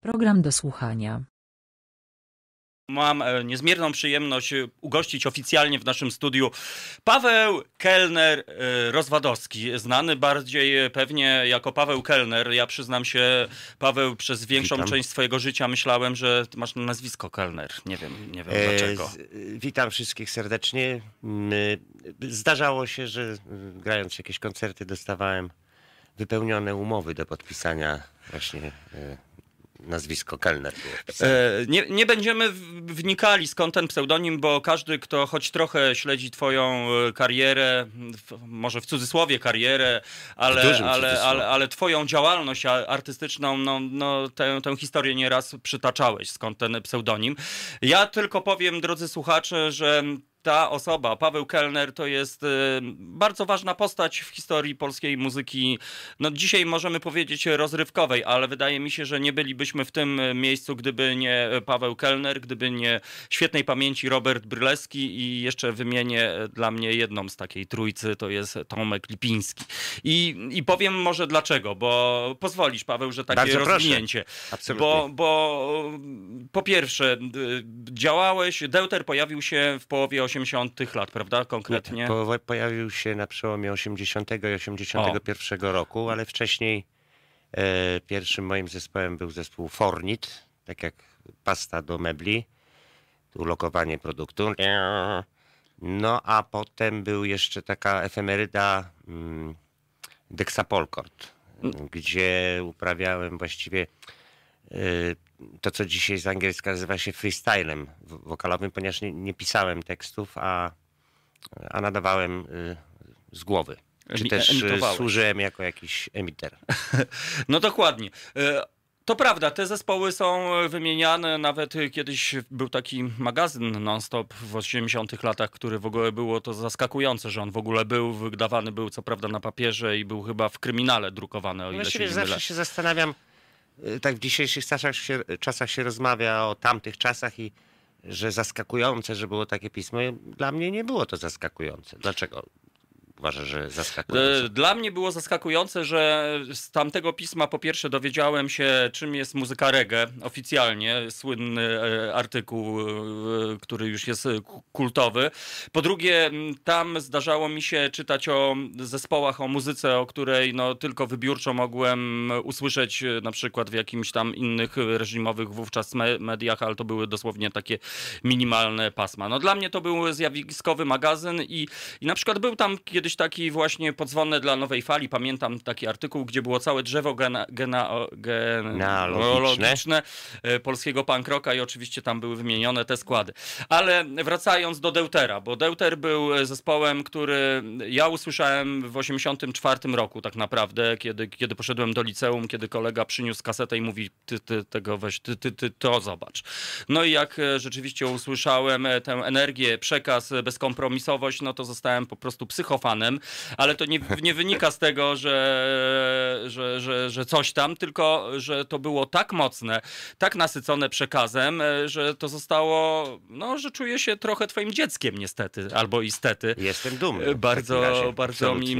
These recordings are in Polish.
Program do słuchania. Mam e, niezmierną przyjemność e, ugościć oficjalnie w naszym studiu Paweł Kelner e, Rozwadowski, znany bardziej pewnie jako Paweł Kelner. Ja przyznam się, Paweł, przez większą witam. część swojego życia myślałem, że masz nazwisko Kelner. Nie wiem, nie wiem dlaczego. witam wszystkich serdecznie. Mm, zdarzało się, że grając jakieś koncerty dostawałem wypełnione umowy do podpisania właśnie nazwisko Kellner. E, nie, nie, będziemy wnikali skąd ten pseudonim, bo każdy, kto choć trochę śledzi twoją e, karierę, może w cudzysłowie karierę, ale, ale, ale, ale, ale twoją działalność artystyczną, no, no, tę, tę historię nieraz przytaczałeś, skąd ten pseudonim. Ja tylko powiem, drodzy słuchacze, że ta osoba, Paweł Kellner, to jest y, bardzo ważna postać w historii polskiej muzyki. No dzisiaj możemy powiedzieć rozrywkowej, ale wydaje mi się, że nie bylibyśmy w tym y, miejscu, gdyby nie Paweł Kellner, gdyby nie świetnej pamięci Robert Bryleski i jeszcze wymienię y, dla mnie jedną z takiej trójcy, to jest Tomek Lipiński. I, i powiem może dlaczego, bo pozwolisz Paweł, że takie bardzo rozwinięcie. Bo, bo po pierwsze działałeś, Deuter pojawił się w połowie 80. lat, prawda? Konkretnie. Nie, po, pojawił się na przełomie 80. i 81. O. roku, ale wcześniej e, pierwszym moim zespołem był zespół Fornit, tak jak pasta do mebli, ulokowanie produktu. No a potem był jeszcze taka efemeryda mm, Dexapolcord, gdzie uprawiałem właściwie e, to, co dzisiaj z angielska nazywa się freestylem wokalowym, ponieważ nie, nie pisałem tekstów, a, a nadawałem y, z głowy. Czy też y, służyłem jako jakiś emiter. no dokładnie. Y, to prawda, te zespoły są wymieniane. Nawet kiedyś był taki magazyn non-stop w 80 latach, który w ogóle było to zaskakujące, że on w ogóle był, wydawany był co prawda na papierze i był chyba w kryminale drukowany, o ile Właściwie się nie zawsze się zastanawiam, Y, tak w dzisiejszych czasach się, czasach się rozmawia o tamtych czasach i że zaskakujące, że było takie pismo. Dla mnie nie było to zaskakujące. Dlaczego? uważasz, że zaskakujące? E, dla mnie było zaskakujące, że z tamtego pisma po pierwsze dowiedziałem się, czym jest muzyka reggae oficjalnie, słynny e, artykuł, e, który już jest kultowy. Po drugie, tam zdarzało mi się czytać o zespołach, o muzyce, o której no, tylko wybiórczo mogłem usłyszeć na przykład w jakimś tam innych reżimowych wówczas mediach, ale to były dosłownie takie minimalne pasma. No, dla mnie to był zjawiskowy magazyn i, i na przykład był tam kiedyś taki właśnie podzwonny dla nowej fali, pamiętam taki artykuł, gdzie było całe drzewo gena, gena, genealogiczne e, polskiego punkroka i oczywiście tam były wymienione te składy. Ale wracając do Deutera, bo Deuter był e, zespołem, który ja usłyszałem w 1984 roku tak naprawdę, kiedy, kiedy poszedłem do liceum, kiedy kolega przyniósł kasetę i mówi, ty, ty tego weź, ty, ty, ty to zobacz. No i jak e, rzeczywiście usłyszałem tę energię, przekaz, bezkompromisowość, no to zostałem po prostu psychofan ale to nie, nie wynika z tego, że, że, że, że coś tam, tylko że to było tak mocne, tak nasycone przekazem, e, że to zostało, no, że czuję się trochę twoim dzieckiem niestety, albo istety. Jestem dumny. E, bardzo, razie, bardzo mi...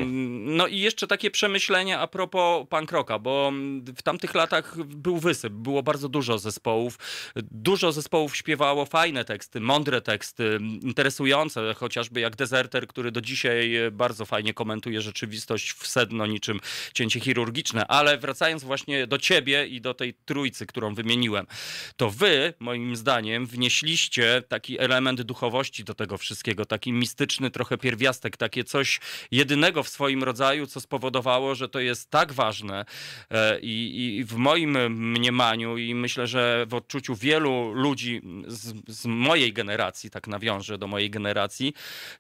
No i jeszcze takie przemyślenie, a propos punk rocka, bo w tamtych latach był wysyp, było bardzo dużo zespołów, dużo zespołów śpiewało fajne teksty, mądre teksty, interesujące, chociażby jak Deserter, który do dzisiaj e, bardzo fajnie komentuje rzeczywistość w sedno niczym cięcie chirurgiczne. Ale wracając właśnie do ciebie i do tej trójcy, którą wymieniłem, to wy, moim zdaniem, wnieśliście taki element duchowości do tego wszystkiego, taki mistyczny trochę pierwiastek, takie coś jedynego w swoim rodzaju, co spowodowało, że to jest tak ważne e, i, i w moim mniemaniu i myślę, że w odczuciu wielu ludzi z, z mojej generacji, tak nawiążę do mojej generacji,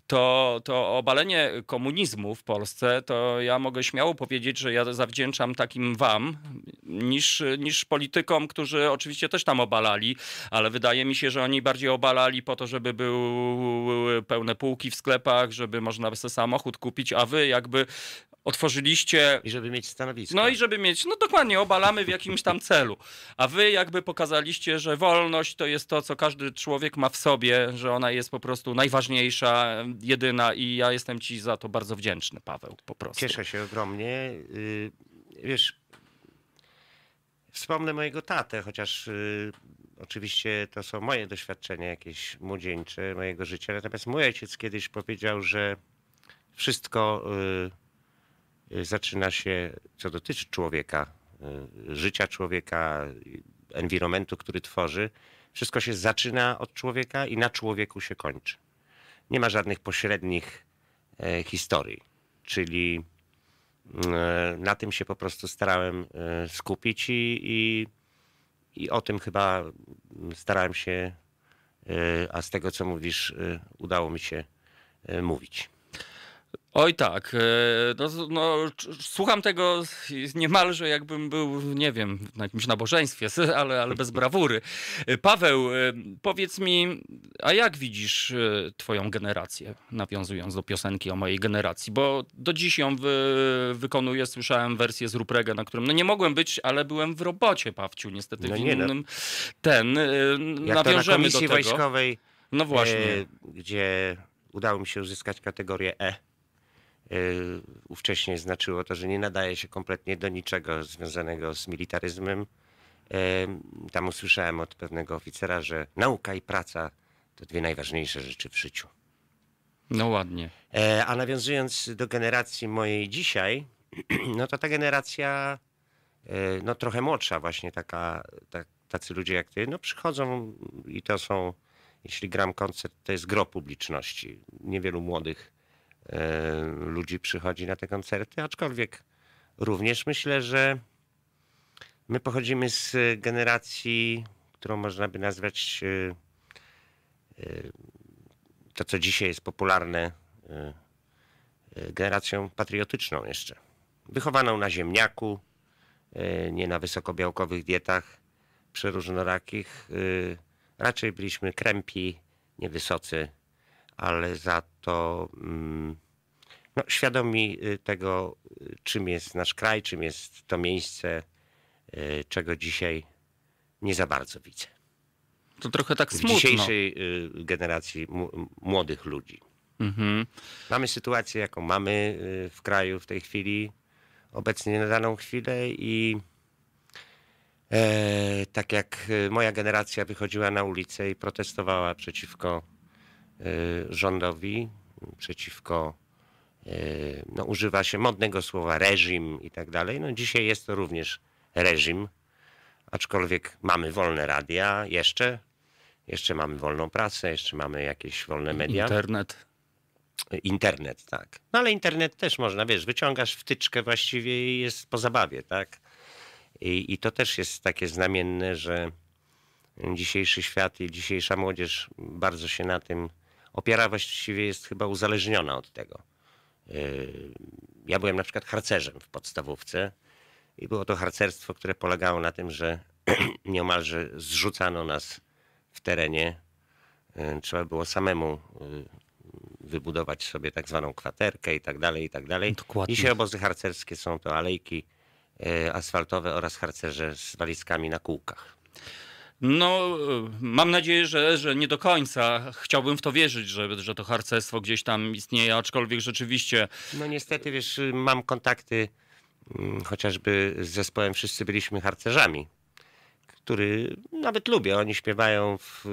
to, to obalenie komunizmu w Polsce, to ja mogę śmiało powiedzieć, że ja zawdzięczam takim wam niż, niż politykom, którzy oczywiście też tam obalali, ale wydaje mi się, że oni bardziej obalali po to, żeby były pełne półki w sklepach, żeby można sobie samochód kupić, a wy jakby otworzyliście. I żeby mieć stanowisko. No i żeby mieć, no dokładnie, obalamy w jakimś tam celu. A wy jakby pokazaliście, że wolność to jest to, co każdy człowiek ma w sobie, że ona jest po prostu najważniejsza, jedyna i ja jestem ci za to bardzo wdzięczny, Paweł, po prostu. Cieszę się ogromnie. Y, wiesz, wspomnę mojego tatę, chociaż y, oczywiście to są moje doświadczenia jakieś młodzieńcze, mojego życia. Natomiast mój ojciec kiedyś powiedział, że wszystko y, zaczyna się, co dotyczy człowieka, życia człowieka, environmentu, który tworzy. Wszystko się zaczyna od człowieka i na człowieku się kończy. Nie ma żadnych pośrednich E, historii. Czyli mm, e, na tym się po prostu starałem e, skupić i, i, i o tym chyba mm, starałem się, a z tego co mówisz, udało mi się mówić. Oj tak, e, no, no, słucham tego niemalże jakbym był, nie wiem, na jakimś nabożeństwie, ale, ale bez brawury. E, Paweł, e, powiedz mi, a jak widzisz twoją generację, nawiązując do piosenki o mojej generacji? Bo do dziś ją wy, wykonuję, słyszałem wersję z Ruprega, na którym no nie mogłem być, ale byłem w robocie, Pawciu, niestety no nie, no. Ten, jak nawiążemy to na do tego. wojskowej, no właśnie. E, gdzie udało mi się uzyskać kategorię E Y, ówcześnie znaczyło to, że nie nadaje się kompletnie do niczego związanego z militaryzmem. Y, tam usłyszałem od pewnego oficera, że nauka i praca to dwie najważniejsze rzeczy w życiu. No ładnie. E, a nawiązując do generacji mojej dzisiaj, no to ta generacja e, no trochę młodsza właśnie taka, tacy ludzie jak ty, no przychodzą i to są, jeśli gram koncert, to jest gro publiczności. Niewielu młodych E, ludzi przychodzi na te koncerty, aczkolwiek również myślę, że my pochodzimy z generacji, którą można by nazwać e, e, to, co dzisiaj jest popularne, generacją patriotyczną jeszcze. Wychowaną na ziemniaku, nie na wysokobiałkowych dietach przeróżnorakich. Raczej byliśmy krępi, niewysocy, ale za to mm, no, świadomi y, tego, y, czym jest nasz kraj, czym jest to miejsce, y, czego dzisiaj nie za bardzo widzę. To trochę tak smutno. W dzisiejszej generacji młodych ludzi. Mhm. Mamy sytuację, jaką mamy w kraju w tej chwili, obecnie na daną chwilę i e, tak jak moja generacja wychodziła na ulicę i protestowała przeciwko Y, rządowi, przeciwko, y, no używa się modnego słowa reżim i tak dalej. No dzisiaj jest to również reżim, aczkolwiek mamy wolne radia jeszcze, jeszcze mamy wolną pracę, jeszcze mamy jakieś wolne media. Internet. Internet, tak. No ale internet też można, wiesz, wyciągasz wtyczkę właściwie i jest po zabawie, tak? I, i to też jest takie znamienne, że dzisiejszy świat i dzisiejsza młodzież bardzo się na tym opiera właściwie jest chyba uzależniona od tego. Y, ja byłem na przykład harcerzem w podstawówce i było to harcerstwo, które polegało na tym, że niemalże zrzucano nas w terenie. Y, trzeba było samemu y, wybudować sobie tak zwaną kwaterkę i tak dalej, i tak dalej. Dokładnie. Dzisiaj obozy harcerskie są to alejki asfaltowe oraz harcerze z walizkami na kółkach. No, e, mam nadzieję, że, że nie do końca. Chciałbym w to wierzyć, że, że to harcerstwo gdzieś tam istnieje, aczkolwiek rzeczywiście. No niestety, wiesz, mam kontakty mm, chociażby z zespołem Wszyscy byliśmy harcerzami, który nawet lubię. Oni śpiewają w,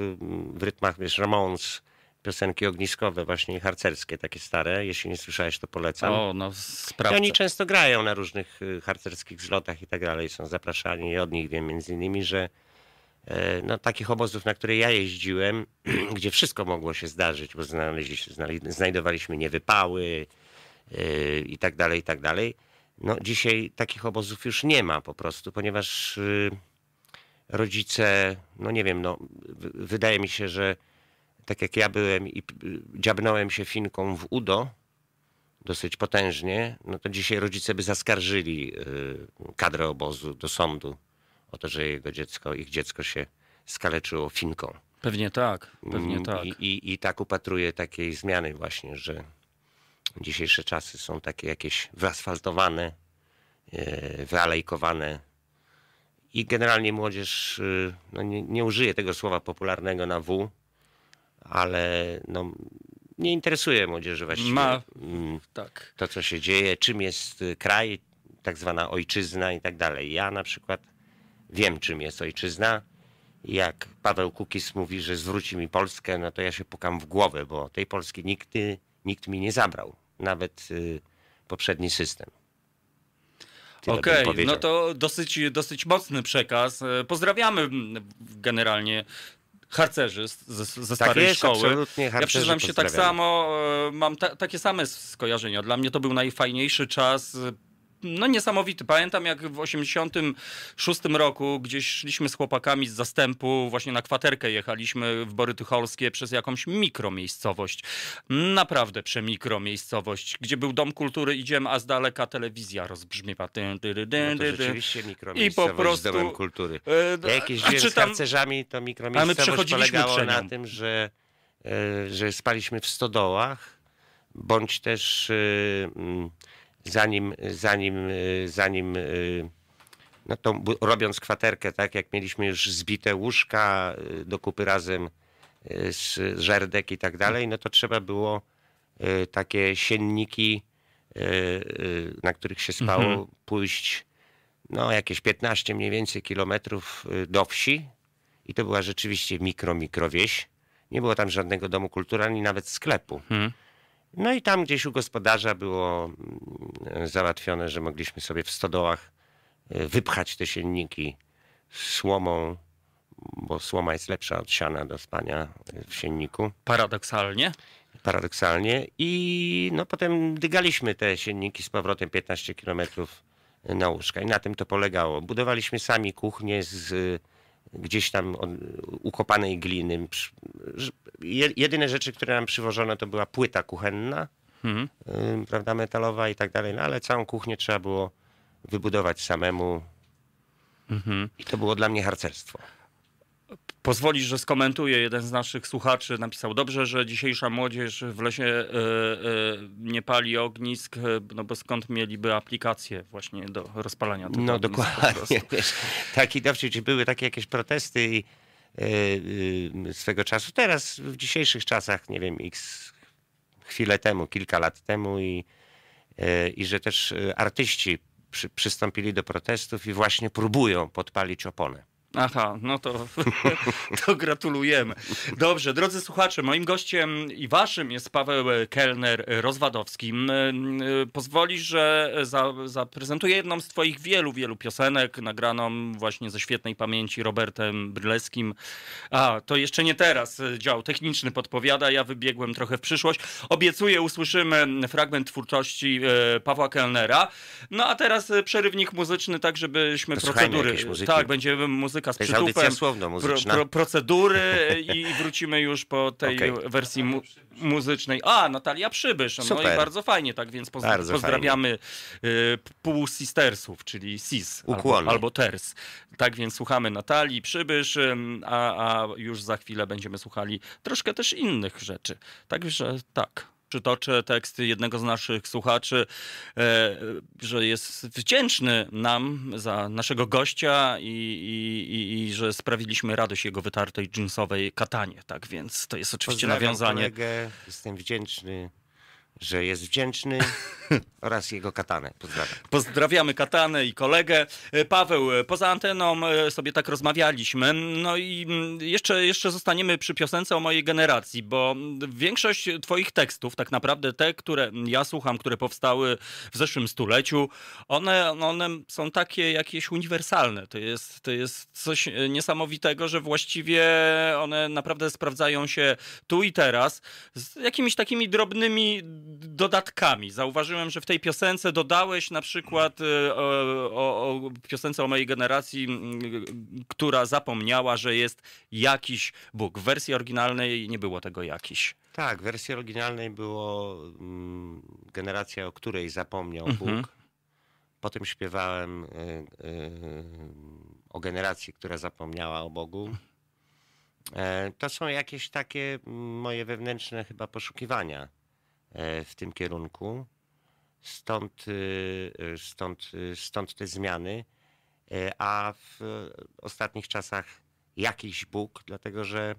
w rytmach, wiesz, Ramones, piosenki ogniskowe, właśnie harcerskie, takie stare. Jeśli nie słyszałeś, to polecam. O, no, sprawdzę. I oni często grają na różnych y, harcerskich zlotach i tak dalej. Są zapraszani i od nich wiem między innymi, że E, no, takich obozów, na które ja jeździłem, gdzie wszystko mogło się zdarzyć, bo znaleźliśmy, znajdowaliśmy niewypały e, i tak dalej, i tak dalej. No, dzisiaj takich obozów już nie ma po prostu, ponieważ y, rodzice, no nie wiem, no, wydaje mi się, że tak jak ja byłem i dziabnąłem się finką w udo dosyć potężnie, no to dzisiaj rodzice by zaskarżyli y, kadrę obozu do sądu o to, że jego dziecko, ich dziecko się skaleczyło finką. Pewnie tak, pewnie mm, tak. I, i, i tak upatruję takiej zmiany właśnie, że dzisiejsze czasy są takie jakieś wyasfaltowane, e, wyalejkowane i generalnie młodzież y, no nie, nie użyje tego słowa popularnego na W, ale no, nie interesuje młodzieży właściwie Ma, mm, tak. to, co się dzieje, czym jest y, kraj, tak zwana ojczyzna i tak dalej. Ja na przykład wiem, czym jest ojczyzna. Jak Paweł Kukis mówi, że zwróci mi Polskę, no to ja się pukam w głowę, bo tej Polski nikt, y, nikt mi nie zabrał. Nawet y, poprzedni system. Okej, okay, no to dosyć, dosyć mocny przekaz. E, pozdrawiamy generalnie harcerzy ze, ze tak starej jest, szkoły. Ja przyznam się tak samo, e, mam ta, takie same skojarzenia. Dla mnie to był najfajniejszy czas no niesamowity. Pamiętam jak w 86 roku gdzieś szliśmy z chłopakami z zastępu, właśnie na kwaterkę jechaliśmy w Borytycholskie przez jakąś mikromiejscowość. Naprawdę przemikromiejscowość, gdzie był Dom Kultury, idziemy, a z daleka telewizja rozbrzmiewa. Dyn, no to rzeczywiście mikromiejscowość I po prostu, z Domem Kultury. Ja e, jakieś wiem z harcerzami, to mikromiejscowość polegało na tym, że, e, że spaliśmy w stodołach, bądź też... Yy, zanim, zanim, y, zanim y, no to robiąc kwaterkę, tak jak mieliśmy już zbite łóżka y, do kupy razem z żerdek i tak dalej, no to trzeba było takie sienniki, na których się spało, mhm. pójść no jakieś 15 mniej więcej kilometrów do wsi i to była rzeczywiście mikro, mikrowieś. Nie było tam żadnego domu kultury, ani nawet sklepu. Mhm. No i tam gdzieś u gospodarza było mm, załatwione, że mogliśmy sobie w stodołach e, wypchać te sienniki słomą, bo słoma jest lepsza od siana do spania w sienniku. Paradoksalnie. Paradoksalnie. I no potem dygaliśmy te sienniki z powrotem 15 kilometrów na łóżka. I na tym to polegało. Budowaliśmy sami kuchnię z gdzieś tam od, ukopanej gliny. Jedyne rzeczy, które nam przywożono, to była płyta kuchenna, mhm. prawda, metalowa i tak dalej, no ale całą kuchnię trzeba było wybudować samemu. Mhm. I to było dla mnie harcerstwo pozwolisz, że skomentuję, jeden z naszych słuchaczy napisał, dobrze, że dzisiejsza młodzież w lesie e, e, nie pali ognisk, e, no bo skąd mieliby aplikacje właśnie do rozpalania tych No dokładnie. Tak Taki dowcip, były takie jakieś protesty i swego czasu. Teraz, w dzisiejszych czasach, nie wiem, x chwilę temu, kilka lat temu i, i że też artyści przy, przystąpili do protestów i właśnie próbują podpalić oponę. Aha, no to, to gratulujemy. Dobrze, drodzy słuchacze, moim gościem i waszym jest Paweł Kellner Rozwadowski. Mm, y, Pozwolisz, że zaprezentuję jedną z twoich wielu, wielu piosenek, nagraną właśnie ze świetnej pamięci Robertem Brleskim. A, to jeszcze nie teraz y, dział techniczny podpowiada, ja wybiegłem trochę w przyszłość. Obiecuję, usłyszymy fragment twórczości y, Pawła Kellnera. No a teraz przerywnik muzyczny, tak żebyśmy procedury... Tak, będzie muzyka muzyka z słowno Pro, pro, procedury i wrócimy już po tej okay. wersji mu muzycznej. A, Natalia Przybysz, Super. no i bardzo fajnie, tak więc pozdrawiamy y, pół sistersów, czyli sis albo, albo ters. Tak więc słuchamy Natalii Przybysz, a, a już za chwilę będziemy słuchali troszkę też innych rzeczy. Także tak przytoczę tekst jednego z naszych słuchaczy, e, że jest wdzięczny nam za naszego gościa i, i, i że sprawiliśmy radość jego wytartej dżinsowej katanie. Tak więc to jest oczywiście Pozdrawiam nawiązanie. Kolegę, jestem wdzięczny że jest wdzięczny oraz jego katanę. Pozdrawiam. Pozdrawiamy katanę i kolegę. E, Paweł, e, poza anteną e, sobie tak rozmawialiśmy. No i mm, jeszcze, jeszcze zostaniemy przy piosence o mojej generacji, bo mm, większość twoich tekstów, tak naprawdę te, które ja słucham, które powstały w zeszłym stuleciu, one, no one są takie jakieś uniwersalne. To jest, to jest coś niesamowitego, że właściwie one naprawdę sprawdzają się tu i teraz z jakimiś takimi drobnymi dodatkami. Zauważyłem, że w tej piosence dodałeś na przykład e, o, o, o piosence o mojej generacji, która zapomniała, że jest jakiś Bóg. W wersji oryginalnej nie było tego jakiś. Tak, w wersji oryginalnej było mm, generacja, o której zapomniał mhm. Bóg. Potem śpiewałem y, y, o generacji, która zapomniała o Bogu. To są jakieś takie moje wewnętrzne chyba poszukiwania. E, w tym kierunku. Stąd, e, stąd, e, stąd te zmiany. A w ostatnich czasach jakiś Bóg, dlatego że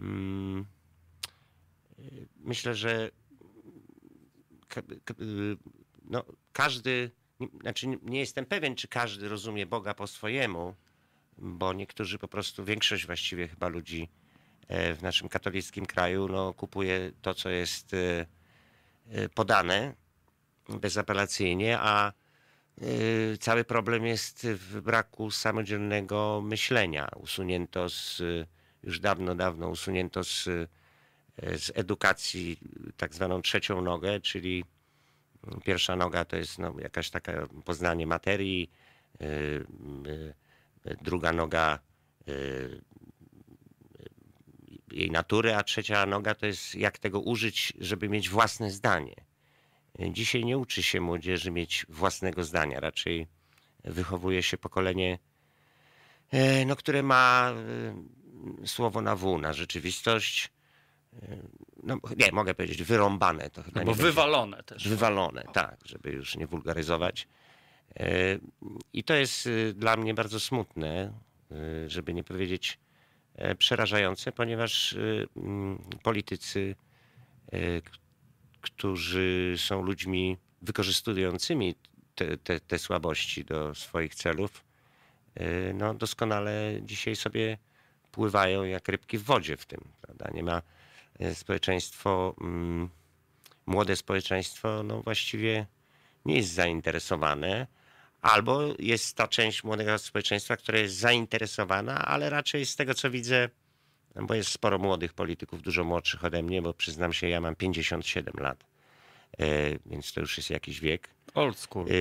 mm, myślę, że no, każdy, znaczy nie jestem pewien, czy każdy rozumie Boga po swojemu, bo niektórzy po prostu, większość właściwie chyba ludzi w naszym katolickim kraju no, kupuje to, co jest Y, podane bezapelacyjnie, a y, cały problem jest w braku samodzielnego myślenia. Usunięto z, już dawno, dawno usunięto z, z edukacji tak zwaną trzecią nogę, czyli mm, pierwsza noga to jest no, jakaś taka poznanie materii, y, druga noga jej natury, a trzecia noga to jest jak tego użyć, żeby mieć własne zdanie. Dzisiaj nie uczy się młodzieży mieć własnego zdania, raczej wychowuje się pokolenie, e, no, które ma e, słowo na W, na rzeczywistość. E, no, nie, mogę powiedzieć wyrąbane. To chyba no bo wywalone będzie. też. No. Wywalone, tak, żeby już nie wulgaryzować. I to jest dla mnie bardzo smutne, żeby nie powiedzieć E, przerażające, ponieważ y, mm, politycy, y, którzy są ludźmi wykorzystującymi te, te, te słabości do swoich celów, y, no doskonale dzisiaj sobie pływają jak rybki w wodzie w tym. Prawda? Nie ma społeczeństwo, mm, młode społeczeństwo, no właściwie nie jest zainteresowane albo jest ta część młodego społeczeństwa, która jest zainteresowana, ale raczej z tego co widzę, no bo jest sporo młodych polityków, dużo młodszych ode mnie, bo przyznam się, ja mam 57 lat, e, więc to już jest jakiś wiek. Old school. E, e,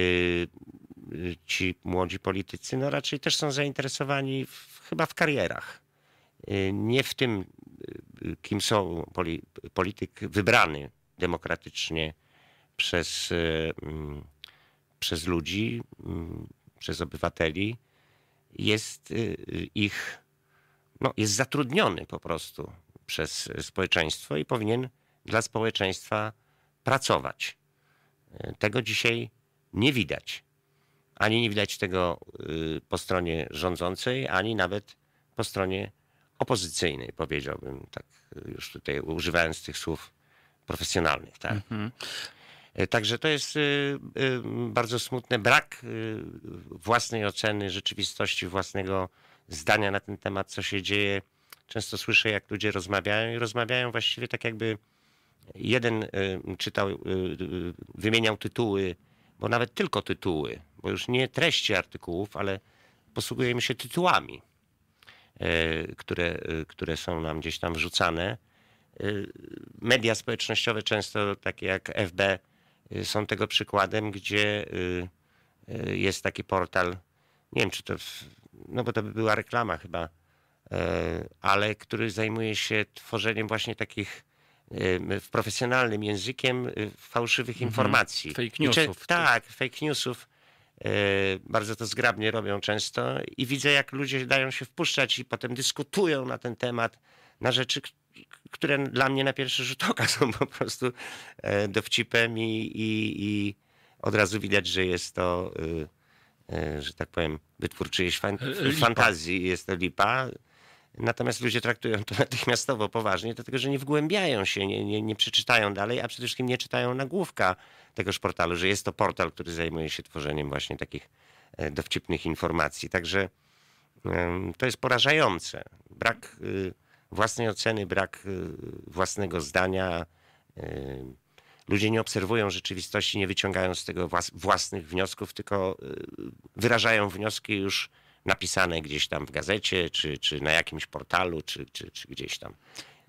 ci młodzi politycy, no raczej też są zainteresowani w, chyba w karierach. Nie w tym, kim są polityk wybrany demokratycznie przez mm, przez ludzi, mm, przez obywateli jest y, ich, no, jest zatrudniony po prostu przez społeczeństwo i powinien dla społeczeństwa pracować. Y, tego dzisiaj nie widać. Ani nie widać tego y, po stronie rządzącej, ani nawet po stronie opozycyjnej, powiedziałbym, tak już tutaj używając tych słów profesjonalnych. Tak? Mhm. E, także to jest y, y, bardzo smutne. Brak y, własnej oceny rzeczywistości, własnego zdania na ten temat, co się dzieje. Często słyszę, jak ludzie rozmawiają i rozmawiają właściwie tak, jakby jeden czytał, wymieniał tytuły, bo nawet tylko tytuły, bo już nie treści artykułów, ale posługujemy się tytułami, e, które, które są nam gdzieś tam wrzucane e, media społecznościowe, często takie jak FB, Y, są tego przykładem, gdzie y, y, jest taki portal, nie wiem czy to, no bo to by była reklama chyba, e, ale który zajmuje się tworzeniem właśnie takich w profesjonalnym językiem fałszywych mhm. informacji. Fake newsów. Czy, tak. tak, fake newsów. E, bardzo to zgrabnie robią często i widzę, jak ludzie dają się wpuszczać i potem dyskutują na ten temat, na rzeczy, które dla mnie na pierwszy rzut oka są po prostu e, dowcipem i, i, i od razu widać, że jest to, y, y, że tak powiem, wytwór czyjejś fan e, fantazji, jest to lipa. Natomiast ludzie traktują to natychmiastowo poważnie, dlatego że nie wgłębiają się, nie, nie, nie przeczytają dalej, a przede wszystkim nie czytają nagłówka tegoż portalu, że jest to portal, który zajmuje się tworzeniem właśnie takich e, dowcipnych informacji. Także to jest porażające. Brak y, własnej oceny, brak y, własnego zdania. Y, ludzie nie obserwują rzeczywistości, nie wyciągają z tego własnych wniosków, tylko y, wyrażają wnioski już napisane gdzieś tam w gazecie, czy, czy na jakimś portalu, czy, czy, czy gdzieś tam.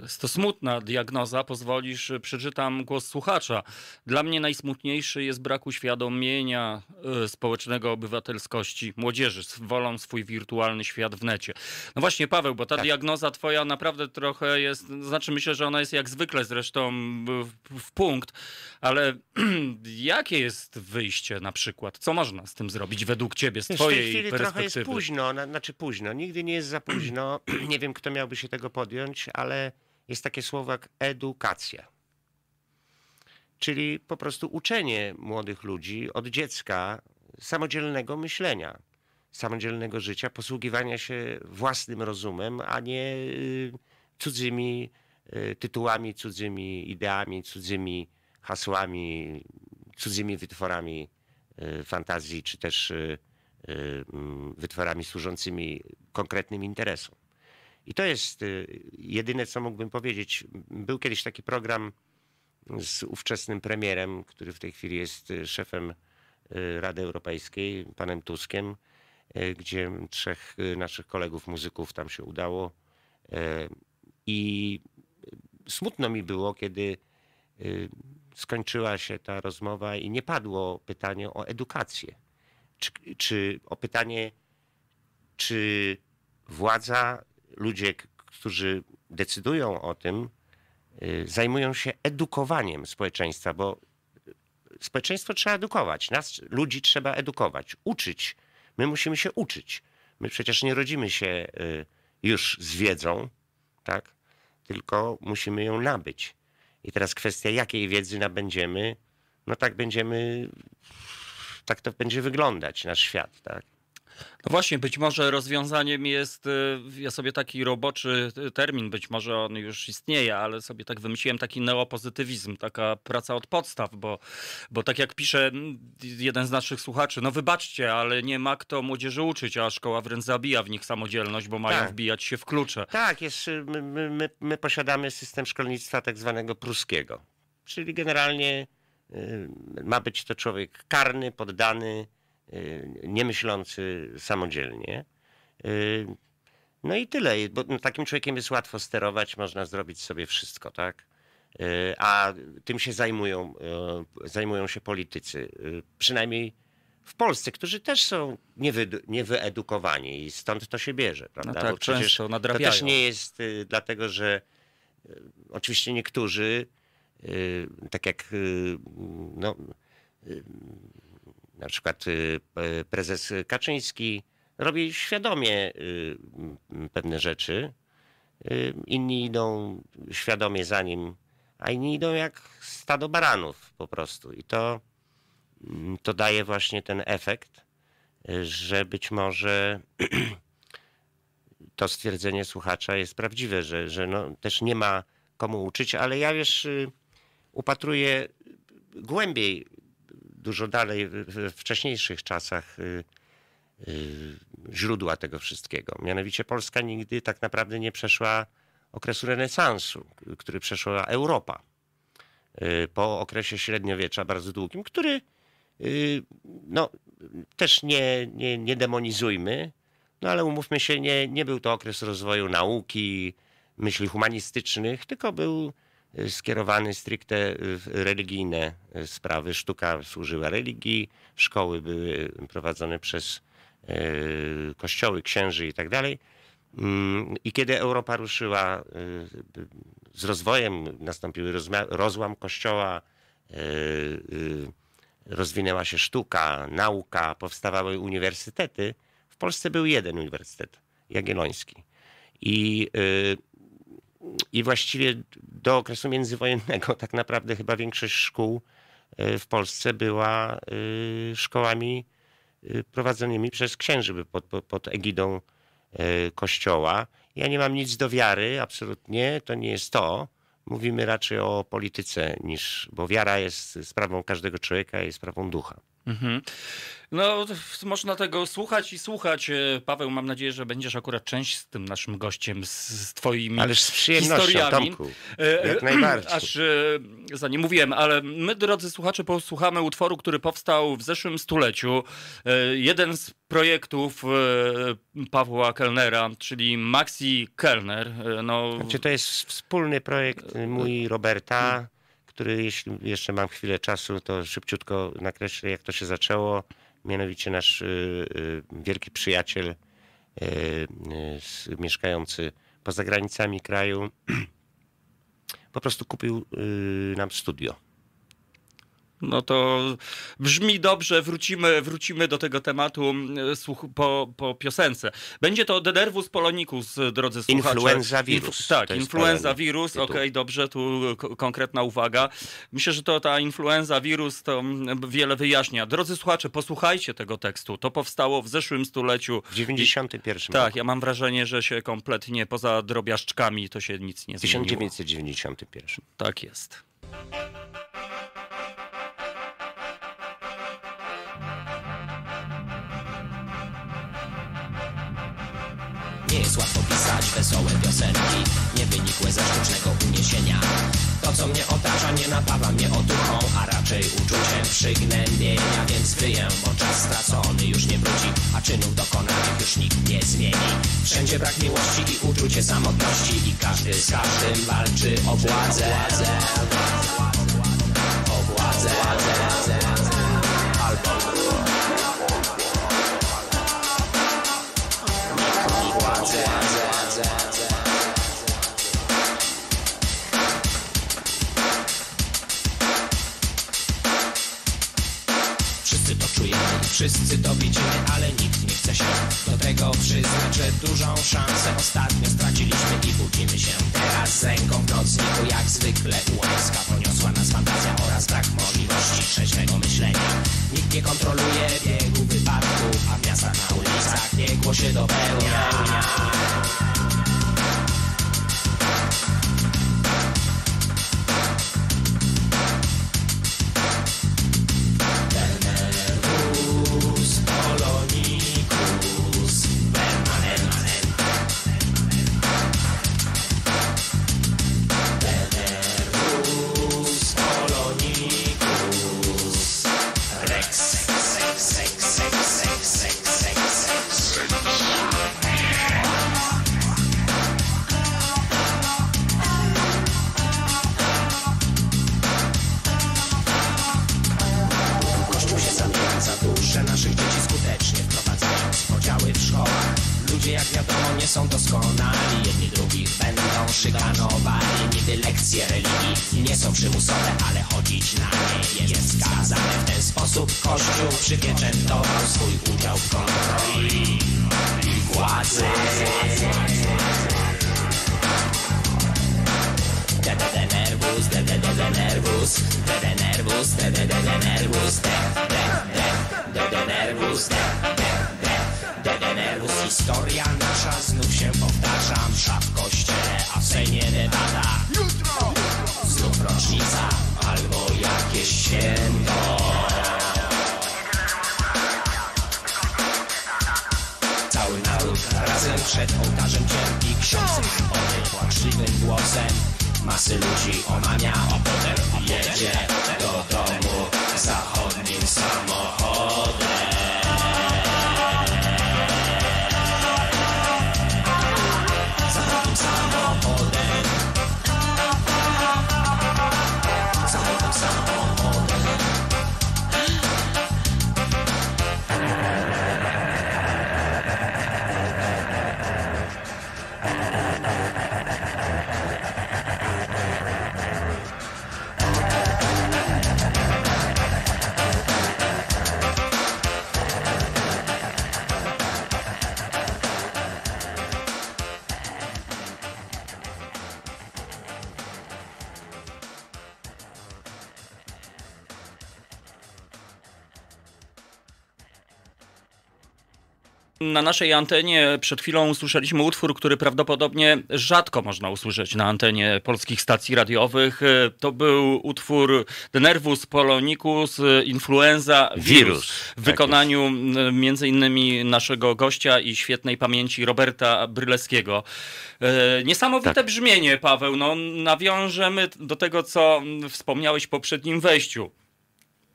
Jest to smutna diagnoza, pozwolisz, przeczytam głos słuchacza. Dla mnie najsmutniejszy jest brak uświadomienia y, społecznego obywatelskości młodzieży. Wolą swój wirtualny świat w necie. No właśnie, Paweł, bo ta tak. diagnoza twoja naprawdę trochę jest, znaczy myślę, że ona jest jak zwykle zresztą w, w punkt, ale jakie jest wyjście na przykład? Co można z tym zrobić według ciebie, z twojej perspektywy? W tej chwili trochę jest późno, znaczy późno, nigdy nie jest za późno. nie wiem, kto miałby się tego podjąć, ale jest takie słowo jak edukacja. Czyli po prostu uczenie młodych ludzi od dziecka samodzielnego myślenia, samodzielnego życia, posługiwania się własnym rozumem, a nie y, cudzymi y, tytułami, cudzymi ideami, cudzymi hasłami, cudzymi wytworami y, fantazji, czy też mm, wytworami służącymi konkretnym interesom. I to jest y, jedyne, co mógłbym powiedzieć. Był kiedyś taki program z ówczesnym premierem, który w tej chwili jest y, szefem y, Rady Europejskiej, panem Tuskiem, gdzie trzech naszych kolegów muzyków tam się udało. I smutno mi było, kiedy skończyła się ta rozmowa i nie padło pytanie o edukację. Czy, czy o pytanie, czy władza ludzie, którzy decydują o tym, y, zajmują się edukowaniem społeczeństwa, bo y, społeczeństwo trzeba edukować, nas, ludzi trzeba edukować, uczyć. My musimy się uczyć. My przecież nie rodzimy się y, już z wiedzą, tak? Tylko musimy ją nabyć. I teraz kwestia, jakiej wiedzy nabędziemy, no tak będziemy, tak to będzie wyglądać nasz świat, tak? No właśnie, być może rozwiązaniem jest, y, ja sobie taki roboczy termin, być może on już istnieje, ale sobie tak wymyśliłem taki neopozytywizm, taka praca od podstaw, bo, bo tak jak pisze jeden z naszych słuchaczy, no wybaczcie, ale nie ma kto młodzieży uczyć, a szkoła wręcz zabija w nich samodzielność, bo mają tak. wbijać się w klucze. Tak, jest, y, my, my, my posiadamy system szkolnictwa tak zwanego pruskiego, czyli generalnie y, ma być to człowiek karny, poddany, Y, myślący samodzielnie. Y, no i tyle, bo no, takim człowiekiem jest łatwo sterować, można zrobić sobie wszystko, tak? Y, a tym się zajmują, zajmują się politycy, przynajmniej w Polsce, którzy też są niewy, niewyedukowani i stąd to się bierze, prawda? No tak, bo przecież To też nie jest dlatego, że oczywiście niektórzy, tak jak no, na przykład y, prezes Kaczyński robi świadomie y, pewne rzeczy, y, inni idą świadomie za nim, a inni idą jak stado baranów po prostu. I to, mm, to daje właśnie ten efekt, że być może to stwierdzenie słuchacza jest prawdziwe, że, że no, też nie ma komu uczyć, ale ja wiesz, upatruję głębiej dużo dalej we wcześniejszych czasach y, y, źródła tego wszystkiego. Mianowicie Polska nigdy tak naprawdę nie przeszła okresu renesansu, który przeszła Europa y, po okresie średniowiecza bardzo długim, który no, też nie, nie, nie demonizujmy, no ale umówmy się, nie, nie był to okres rozwoju nauki, myśli humanistycznych, tylko był skierowany stricte w religijne e, sprawy. Sztuka służyła religii, szkoły były prowadzone przez e, kościoły, księży i tak dalej. Mm, I kiedy Europa ruszyła e, z rozwojem, nastąpiły rozłam kościoła, rozwinęła się sztuka, nauka, powstawały uniwersytety. W Polsce był jeden uniwersytet, Jagielloński. I i właściwie do okresu międzywojennego tak naprawdę chyba większość szkół e, w Polsce była e, szkołami e, prowadzonymi przez księży pod, pod egidą kościoła. Ja nie mam nic do wiary, absolutnie, to nie jest to. Mówimy raczej o polityce niż, bo wiara jest sprawą każdego człowieka, jest sprawą ducha. Mhm. No, można tego słuchać i słuchać. E, Paweł, mam nadzieję, że będziesz akurat część z tym naszym gościem, z, z twoimi Ależ z przyjemnością, historiami. Tomku, e, jak e, najbardziej. Aż za nie mówiłem, ale my, drodzy słuchacze, posłuchamy utworu, który powstał w zeszłym stuleciu. Jeden z projektów Pawła Kellnera, czyli Maxi Kellner. No... Czy znaczy, to jest wspólny projekt mój Roberta? który, jeśli jeszcze mam chwilę czasu, to szybciutko nakreślę, jak to się zaczęło. Mianowicie nasz y, y, wielki przyjaciel y, mieszkający poza granicami kraju po prostu kupił nam studio no to brzmi dobrze, wrócimy, wrócimy do tego tematu mm, po, po piosence. Będzie to Denervus Polonikus, drodzy słuchacze. Influenza wirus. Inf tak, influenza wirus, okej, okay, dobrze, tu konkretna uwaga. Myślę, że to ta influenza wirus to mm, wiele wyjaśnia. Drodzy słuchacze, posłuchajcie tego tekstu. To powstało w zeszłym stuleciu. W 91 I, Tak, ja mam wrażenie, że się kompletnie poza drobiażdżkami to się nic nie zmieniło. 1991. Tak jest. Nie jest łatwo pisać wesołe piosenki Nie wynikłe ze sztucznego uniesienia To co mnie otacza nie napawa mnie otuchą A raczej uczuciem przygnębienia Więc kryję, bo czas stracony już nie wróci A czynów dokonanych już nikt nie zmieni Wszędzie brak miłości i uczucie samotności I każdy z każdym walczy o władzę O władzę, o władzę. O władzę. Wszyscy to czujemy, wszyscy to widzimy, ale nikt nie chce się Przyznać, że dużą szansę Ostatnio straciliśmy i budzimy się teraz ręką w nocniku Jak zwykle łaska poniosła nas fantazja oraz brak możliwości trzeźwego myślenia Nikt nie kontroluje biegu wypadków, a w miastach na ulicach biegło się dopełnia że naszych dzieci skutecznie wprowadzają podziały w szkołach Ludzie jak wiadomo nie są doskonali Jedni drugich będą szykanowali Niby lekcje religii nie są przymusowe Ale chodzić na nie jest skazane W ten sposób Kościół przypieczętował swój udział w kontroli i władzy de nervus, de de de nervus, de de nervus, de de de nervus, de de de Dedenerwus, historia nasza znów się powtarza. Msza w kościele, a w Sejmie debata. Jutro! Znów rocznica, albo jakieś święto. Cały naród razem przed ołtarzem cierpi. Ksiądz przypomnie płaczliwym głosem. Masy ludzi omania, a potem jedzie do domu zachodnim samochodem. Na naszej antenie przed chwilą usłyszeliśmy utwór, który prawdopodobnie rzadko można usłyszeć na antenie polskich stacji radiowych. To był utwór Denervus Polonicus Influenza Virus, tak w wykonaniu mm, między innymi naszego gościa i świetnej pamięci Roberta Bryleskiego. E, niesamowite tak. brzmienie, Paweł. No, nawiążemy do tego, co wspomniałeś w poprzednim wejściu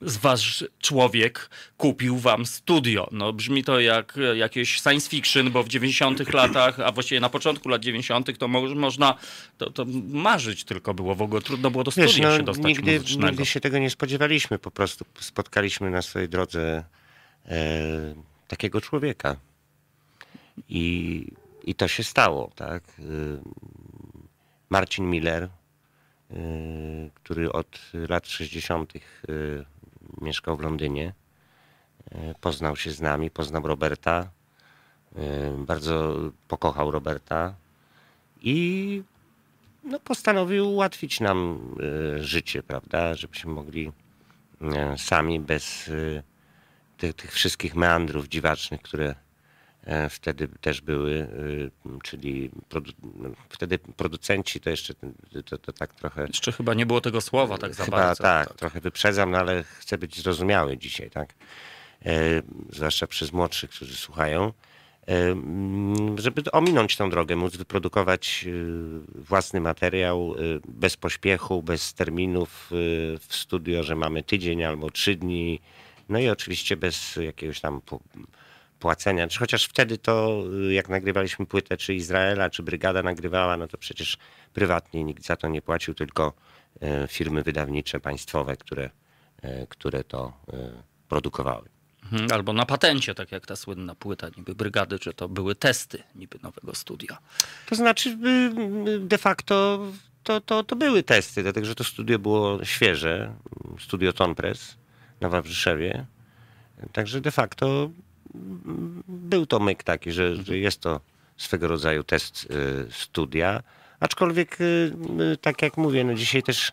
z wasz człowiek kupił wam studio. No brzmi to jak e, jakieś science fiction, bo w 90 latach, a właściwie na początku lat 90 to mo można, to, to, marzyć tylko było w ogóle. Trudno było do studia Wiesz, no, się dostać nigdy, nigdy się tego nie spodziewaliśmy, po prostu spotkaliśmy na swojej drodze e, takiego człowieka. I, I to się stało, tak? E, Marcin Miller, e, który od lat 60 mieszkał w Londynie. E, poznał się z nami, poznał Roberta. E, bardzo pokochał Roberta i no, postanowił ułatwić nam e, życie, prawda? Żebyśmy mogli sami bez tych, tych wszystkich meandrów dziwacznych, które E, wtedy też były, y, czyli produ no, wtedy producenci to jeszcze to, to, tak trochę... Jeszcze chyba nie było tego słowa tak za chyba, bardzo. Tak, tak, trochę wyprzedzam, no ale chcę być zrozumiały dzisiaj, tak? E, zwłaszcza przez młodszych, którzy słuchają. E, mm, żeby ominąć tą drogę, móc wyprodukować y, własny materiał y, bez pośpiechu, bez terminów w studio, że mamy tydzień albo trzy dni. No i oczywiście bez jakiegoś tam płacenia, czy chociaż wtedy to, y, jak nagrywaliśmy płytę, czy Izraela, czy Brygada nagrywała, no to przecież prywatnie nikt za to nie płacił, tylko y, firmy wydawnicze, państwowe, które, y, które to produkowały. Mhm, albo na patencie, tak jak ta słynna płyta niby brygady, że to były testy niby nowego studia. To znaczy de facto to, to, to były testy, dlatego że to studio było świeże, studio Tonpress na Wawrzyszewie. Także de facto był to myk taki, że, że mhm. jest to swego rodzaju test y, studia. Aczkolwiek, y, y, tak jak mówię, no dzisiaj też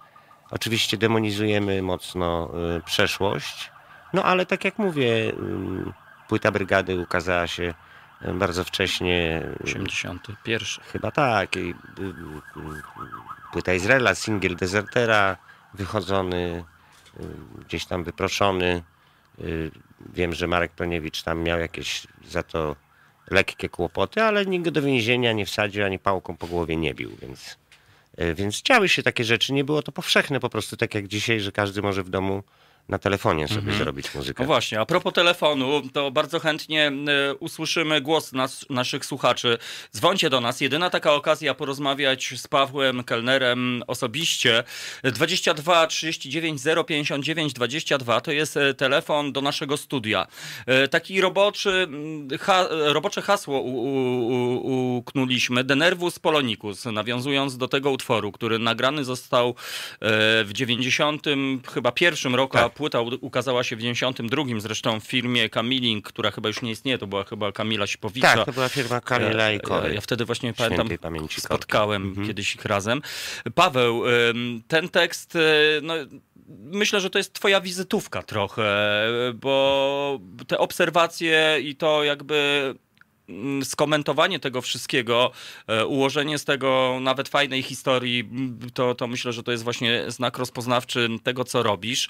oczywiście demonizujemy mocno przeszłość, no ale tak jak mówię, płyta brygady ukazała się bardzo wcześnie. 81. Chyba tak. Płyta Izraela, single dezertera, wychodzony, gdzieś tam wyproszony. Wiem, że Marek Ploniewicz tam miał jakieś za to lekkie kłopoty, ale nikt go do więzienia nie wsadził, ani pałką po głowie nie bił, więc, e, więc działy się takie rzeczy. Nie było to powszechne po prostu, tak jak dzisiaj, że każdy może w domu na telefonie sobie mhm. zrobić muzykę. No właśnie, a propos telefonu, to bardzo chętnie e, usłyszymy głos nas, naszych słuchaczy. Dzwoncie do nas. Jedyna taka okazja porozmawiać z Pawłem Kelnerem osobiście. 22 39 059 22 to jest e, telefon do naszego studia. E, taki roboczy, ha, robocze hasło uknuliśmy, Denervus Polonicus, nawiązując do tego utworu, który nagrany został w 90 chyba pierwszym roku, tak płyta ukazała się w 92 zresztą w firmie Kamiling, która chyba już nie istnieje, to była chyba Kamila Sipowicza. Tak, to była firma Kamila e, i Ja, e, ja wtedy właśnie pamiętam, spotkałem mhm. kiedyś ich razem. Paweł, ten tekst, e, no, myślę, że to jest twoja wizytówka trochę, bo te obserwacje i to jakby Mm, skomentowanie tego wszystkiego, e, ułożenie z tego nawet fajnej historii, mm, to, to myślę, że to jest właśnie znak rozpoznawczy tego, co robisz.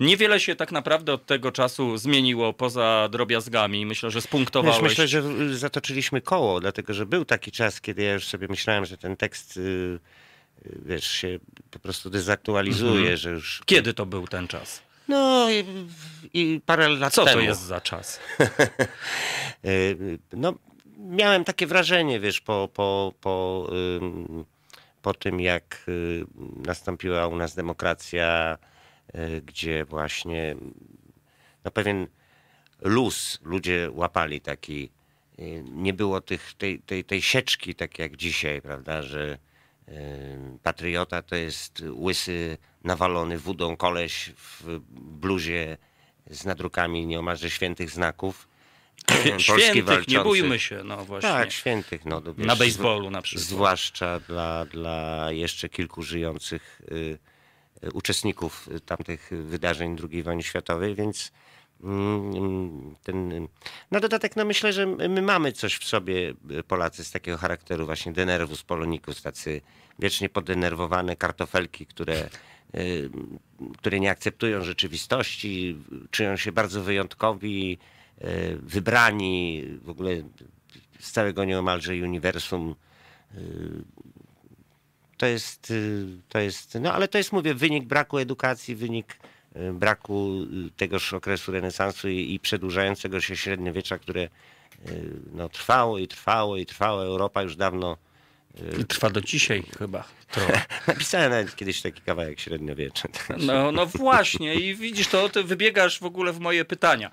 Niewiele się tak naprawdę od tego czasu zmieniło poza drobiazgami. Myślę, że spunktowałeś. Wiesz, myślę, że zatoczyliśmy koło, dlatego że był taki czas, kiedy ja już sobie myślałem, że ten tekst y, y, wiesz, się po prostu dezaktualizuje, mhm. że już... Kiedy to był ten czas? No i, i parę lat Co temu. to jest za czas? Y, no, miałem takie wrażenie, wiesz, po, po, po, po tym, jak y, nastąpiła u nas demokracja, y, gdzie właśnie no, pewien luz ludzie łapali taki. Nie było tych, tej, tej, tej sieczki, tak jak dzisiaj, prawda, że Patriota to jest łysy, nawalony wódą koleś w bluzie z nadrukami nieomalże świętych znaków. Świętych walczący. nie bójmy się, no właśnie. Tak, świętych, no. Wiesz, na bejsbolu na przykład. Zwłaszcza dla, dla jeszcze kilku żyjących y, y, uczestników tamtych wydarzeń II wojny światowej, więc Mm, ten, na no, dodatek no myślę, że my mamy coś w sobie, y, Polacy, z takiego charakteru właśnie denerwus polonikus, tacy wiecznie podenerwowane kartofelki, które, y, które nie akceptują rzeczywistości, czują się bardzo wyjątkowi, y, wybrani w ogóle z całego nieomalże uniwersum. To jest, to jest, no ale to jest, mówię, wynik braku edukacji, wynik braku tegoż okresu renesansu i, przedłużającego się średniowiecza, które e, no, trwało i trwało i trwało. Europa już dawno... E, I trwa do dzisiaj chyba. Napisałem nawet kiedyś taki kawałek średniowieczny. No, no właśnie i widzisz to, ty wybiegasz w ogóle w moje pytania.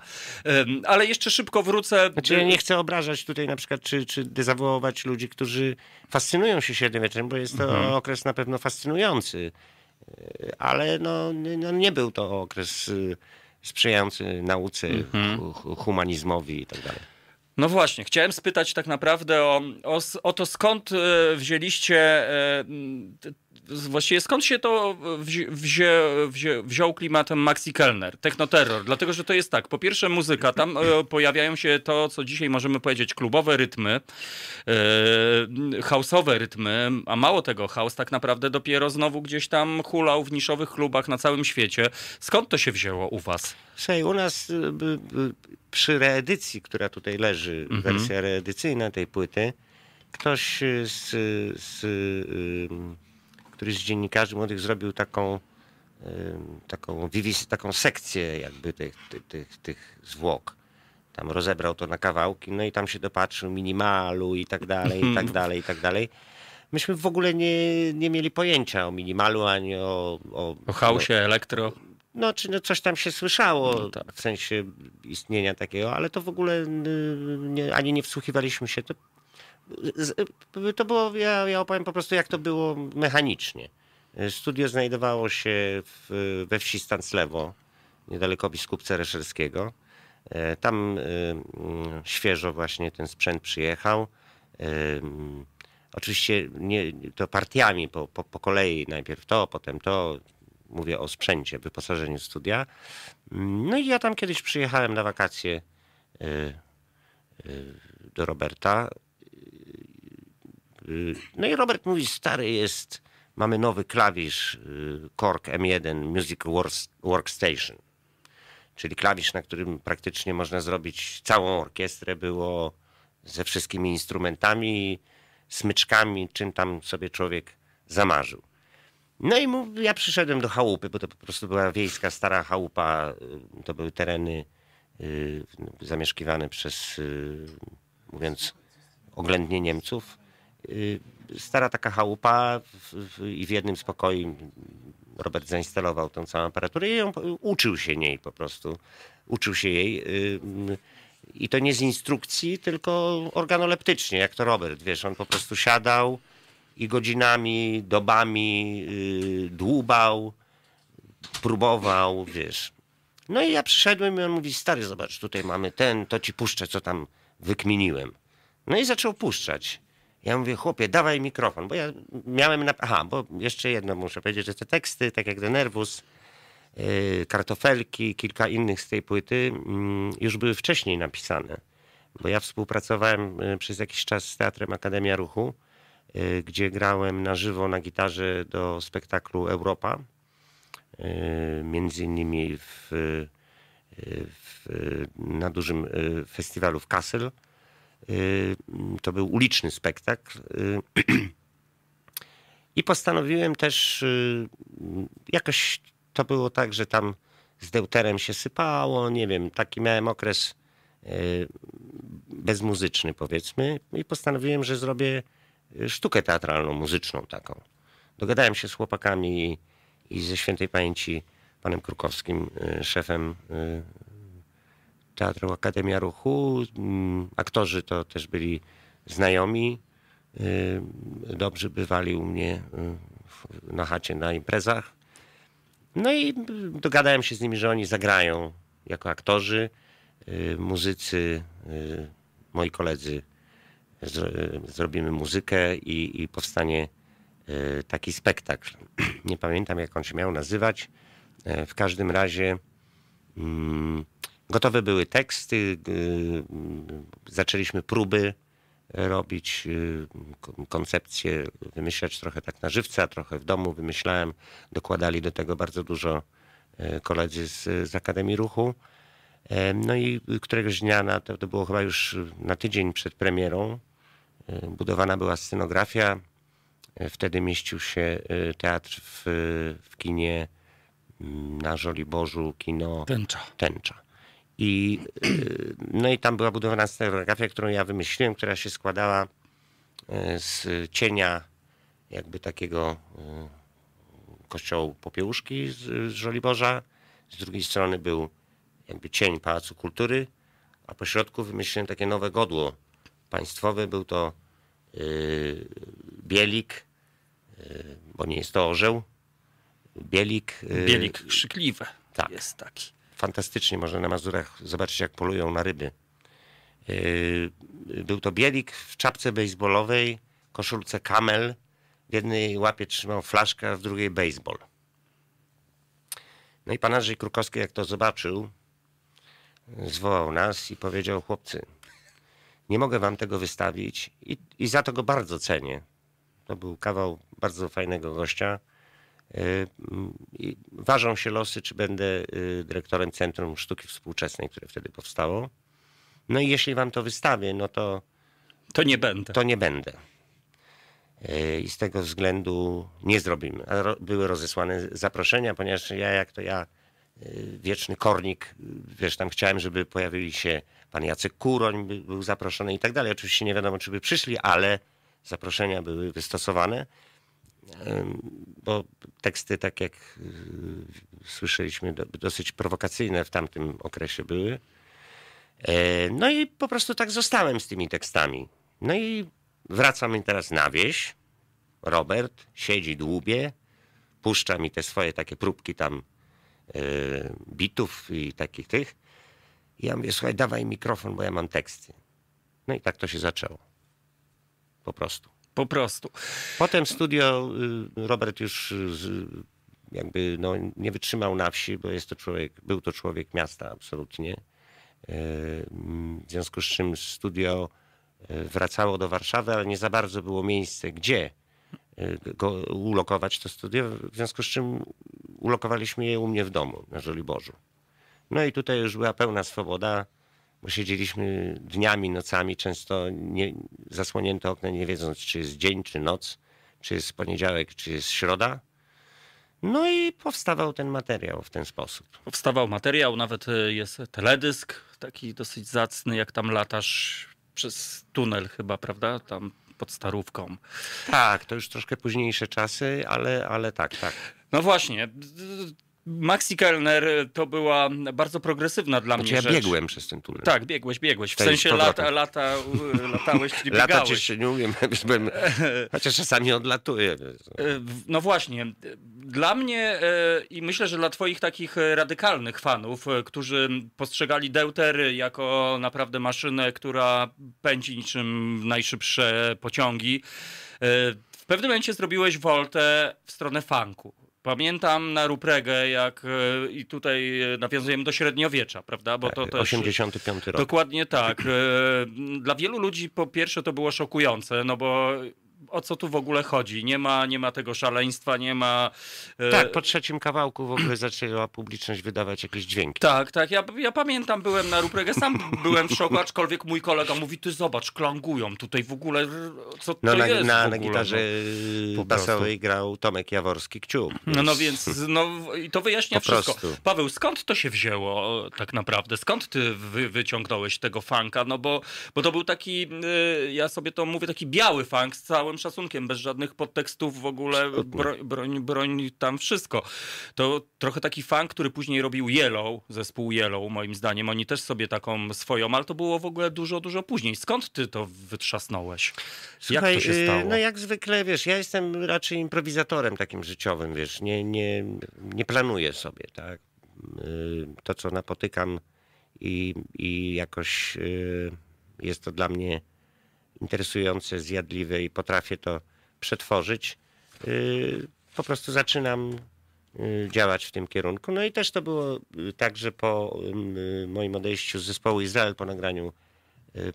Ale jeszcze szybko wrócę... Znaczy ja y, nie chcę obrażać tutaj na przykład, czy, czy dezawuować ludzi, którzy fascynują się średniowieczem, bo jest to mhm. okres na pewno fascynujący ale no, no nie był to okres y, sprzyjający nauce, mhm. humanizmowi i tak dalej. No właśnie, chciałem spytać tak naprawdę o, o, o to, skąd y, wzięliście y, właściwie skąd się to wzię wzię wziął klimatem Maxi Kellner, technoterror? Dlatego, że to jest tak, po pierwsze muzyka, tam e, pojawiają się to, co dzisiaj możemy powiedzieć, klubowe rytmy, e, houseowe rytmy, a mało tego, house tak naprawdę dopiero znowu gdzieś tam hulał w niszowych klubach na całym świecie. Skąd to się wzięło u was? Słuchaj, u nas e, przy reedycji, która tutaj leży, mhm. wersja reedycyjna tej płyty, ktoś z, z któryś z dziennikarzy młodych zrobił taką, taką, taką sekcję jakby tych, tych, tych zwłok. Tam rozebrał to na kawałki, no i tam się dopatrzył minimalu i tak dalej, i tak dalej, i tak dalej. Myśmy w ogóle nie, nie mieli pojęcia o minimalu, ani o... O, o chaosie, no, elektro. No, czy no coś tam się słyszało no, tak. w sensie istnienia takiego, ale to w ogóle y, nie, ani nie wsłuchiwaliśmy się. To Y, to było, ja, ja opowiem po prostu, jak to było mechanicznie. Studio znajdowało się w, we wsi Stanclewo, niedaleko biskupce Reszerskiego. E, tam y, mm, świeżo właśnie ten sprzęt przyjechał. E, mm, oczywiście nie, to partiami po, po, po kolei, najpierw to, potem to, mówię o sprzęcie, wyposażeniu studia. Mm, no i ja tam kiedyś przyjechałem na wakacje y, do Roberta Y, no i Robert mówi, stary jest, mamy nowy klawisz y, Korg M1 Music Workstation, czyli klawisz, na którym praktycznie można zrobić całą orkiestrę, było ze wszystkimi instrumentami, smyczkami, czym tam sobie człowiek zamarzył. No i mu, ja przyszedłem do chałupy, bo to po prostu była wiejska stara chałupa, y, to były tereny y, zamieszkiwane przez, y, mówiąc oględnie Niemców. Y, stara taka chałupa i w jednym spokoju Robert zainstalował tą całą aparaturę i uczył się niej po prostu. Uczył się jej. Y, I to nie z instrukcji, tylko organoleptycznie, jak to Robert, wiesz, on po prostu siadał i godzinami, dobami y, dłubał, próbował, wiesz. No i ja przyszedłem i on mówi, stary, zobacz, tutaj mamy ten, to ci puszczę, co tam wykminiłem. No i zaczął puszczać. Ja mówię, chłopie, dawaj mikrofon, bo ja miałem... Na... Aha, bo jeszcze jedno muszę powiedzieć, że te teksty, tak jak Denervus, yy, Kartofelki, kilka innych z tej płyty yy, już były wcześniej napisane. Bo ja współpracowałem y, przez jakiś czas z Teatrem Akademia Ruchu, yy, gdzie grałem na żywo na gitarze do spektaklu Europa. Y, między innymi w, y, w, na dużym festiwalu w Kassel Y, to był uliczny spektakl. Y, I postanowiłem też, y, jakoś to było tak, że tam z deuterem się sypało, nie wiem, taki miałem okres bezmuzyczny powiedzmy i postanowiłem, że zrobię sztukę teatralną, muzyczną taką. Dogadałem się z chłopakami i, ze świętej pamięci panem Krukowskim, szefem Teatr, Akademia Ruchu. Mm, aktorzy to też byli znajomi, y, dobrzy bywali u mnie y, na chacie na imprezach. No i y, dogadałem się z nimi, że oni zagrają jako aktorzy, muzycy, moi koledzy. Zrobimy muzykę i, i powstanie taki spektakl. Nie pamiętam, jak on się miał nazywać. E, w każdym razie. Mm, Gotowe były teksty, y, zaczęliśmy próby robić, y, koncepcję wymyślać trochę tak na żywca, trochę w domu wymyślałem. Dokładali do tego bardzo dużo y, koledzy z, z Akademii Ruchu. No i któregoś dnia, na, to było chyba już na tydzień przed premierą, budowana była scenografia. Wtedy mieścił się teatr w, w kinie mm, na Żoliborzu, kino Tęcza. Tęcza. I, y, no i tam była budowana scenografia, którą ja wymyśliłem, która się składała y, z cienia jakby takiego y, kościoła Popiełuszki z, z Żoliborza. Z drugiej strony był jakby cień Pałacu Kultury, a po środku wymyśliłem takie nowe godło państwowe. Był to yy, bielik, yy, bo nie jest to orzeł. Bielik. Yy, bielik krzykliwy tak. jest taki fantastycznie można na Mazurach zobaczyć, jak polują na ryby. Yy, był to bielik w czapce baseballowej, koszulce kamel. W jednej łapie trzymał flaszkę, a w drugiej baseball. No i pan Andrzej Krukowski, jak to zobaczył, zwołał nas i powiedział: Chłopcy, nie mogę wam tego wystawić i, i za to go bardzo cenię. To był kawał bardzo fajnego gościa. E, ważą się losy, czy będę y, dyrektorem Centrum Sztuki Współczesnej, które wtedy powstało. No i jeśli wam to wystawię, no to. To nie będę. To nie będę. E, I z tego względu nie zrobimy. były rozesłane zaproszenia, ponieważ ja, jak to ja, e, wieczny kornik, wiesz, tam chciałem, żeby pojawili się pan Jacek Kuroń, był zaproszony i tak dalej. Oczywiście nie wiadomo, czy by przyszli, ale zaproszenia były wystosowane bo teksty, tak jak y, słyszeliśmy, dosyć prowokacyjne w tamtym okresie były. E, no i po prostu tak zostałem z tymi tekstami. No i wracam teraz na wieś. Robert siedzi dłubie, puszcza mi te swoje takie próbki tam e, bitów i takich tych. I ja mówię, słuchaj, dawaj mikrofon, bo ja mam teksty. No i tak to się zaczęło. Po prostu. Po prostu. Potem studio y, Robert już y, jakby no, nie wytrzymał na wsi, bo jest to człowiek, był to człowiek miasta absolutnie. Y, w związku z czym studio wracało do Warszawy, ale nie za bardzo było miejsce, gdzie go ulokować to studio, w związku z czym ulokowaliśmy je u mnie w domu na Żoliborzu. No i tutaj już była pełna swoboda bo siedzieliśmy dniami, nocami, często nie, zasłonięte okna, nie wiedząc, czy jest dzień, czy noc, czy jest poniedziałek, czy jest środa. No i powstawał ten materiał w ten sposób. Powstawał materiał, nawet y, jest teledysk, taki dosyć zacny, jak tam latasz przez tunel chyba, prawda? Tam pod starówką. Tak, to już troszkę późniejsze czasy, ale, ale tak, tak. No właśnie, Maxi Kellner e, to była bardzo progresywna dla znaczy mnie ja rzecz. biegłem przez ten tunel. Tak, biegłeś, biegłeś. W Tej sensie lata, lata, e, latałeś, czyli biegałeś. Latać jeszcze nie umiem, byłem, chociaż czasami odlatuję. E, no właśnie. Dla mnie i myślę, że dla twoich takich radykalnych fanów, którzy postrzegali Deutery jako naprawdę maszynę, która pędzi niczym najszybsze pociągi, w pewnym momencie zrobiłeś woltę w stronę funku. Pamiętam na Rupregę, jak e, i tutaj e, nawiązujemy do średniowiecza, prawda? Bo tak, to też, 85 rok. Dokładnie tak. E, dla wielu ludzi po pierwsze to było szokujące, no bo o co tu w ogóle chodzi. Nie ma, nie ma tego szaleństwa, nie ma... E, tak, po trzecim kawałku w ogóle zaczęła publiczność wydawać jakieś dźwięki. Tak, tak. Ja, ja pamiętam, byłem na Ruprege, sam byłem w szoku, aczkolwiek mój kolega mówi, ty zobacz, klangują tutaj w ogóle, co no, to na, jest na, na gitarze no, y, basowej grał Tomek Jaworski Kciuk. No, no więc no, i to wyjaśnia po wszystko. Prostu. Paweł, skąd to się wzięło tak naprawdę? Skąd ty wy, wyciągnąłeś tego funka? No bo, bo to był taki, y, ja sobie to mówię, taki biały funk z całym całym szacunkiem, bez żadnych podtekstów w ogóle, broń, broń, broń tam wszystko. To trochę taki fan, który później robił Yellow, zespół Yellow moim zdaniem, oni też sobie taką swoją, ale to było w ogóle dużo, dużo później. Skąd ty to wytrzasnąłeś? Słuchaj, jak to się y, stało? No jak zwykle, wiesz, ja jestem raczej improwizatorem takim życiowym, wiesz, nie, nie, nie planuję sobie, tak? Y, to, co napotykam i, i jakoś y, jest to dla mnie interesujące, zjadliwe i potrafię to przetworzyć, y, po prostu zaczynam y, działać w tym kierunku. No i też to było y, tak, że po moim odejściu z zespołu Izrael, po nagraniu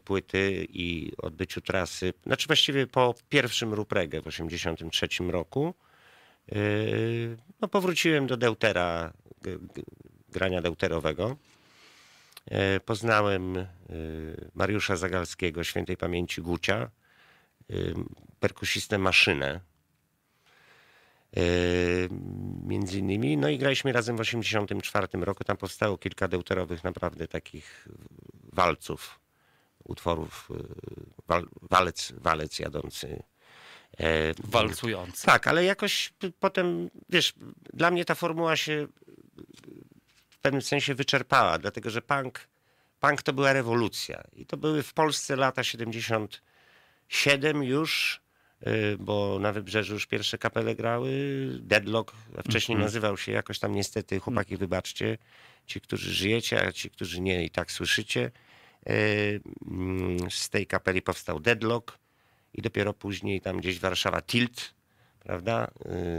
płyty i odbyciu trasy, znaczy właściwie po pierwszym Rupregę w 1983 roku, no powróciłem do deutera, grania deuterowego. E, poznałem e, Mariusza Zagalskiego, świętej pamięci Gucia, e, perkusistę Maszynę, między innymi. No i graliśmy razem w 1984 roku. Tam powstało kilka deuterowych naprawdę takich walców, utworów, wal, walec, walec jadący. Walcujący. Tak, ale jakoś potem, wiesz, dla mnie ta formuła się pewnym sensie wyczerpała, dlatego że punk, punk to była rewolucja. I to były w Polsce lata 77 już, y, bo na Wybrzeżu już pierwsze kapele grały, Deadlock, wcześniej mm -hmm. nazywał się jakoś tam niestety, chłopaki mhm. wybaczcie, ci, którzy żyjecie, a ci, którzy nie i tak słyszycie. Y, z tej kapeli powstał Deadlock i dopiero później tam gdzieś Warszawa Tilt, prawda?